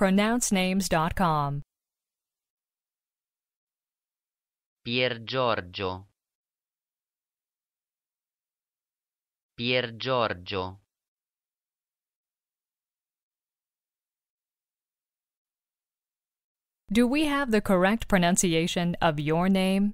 pronouncenames.com. Pier Giorgio Pier Giorgio Do we have the correct pronunciation of your name?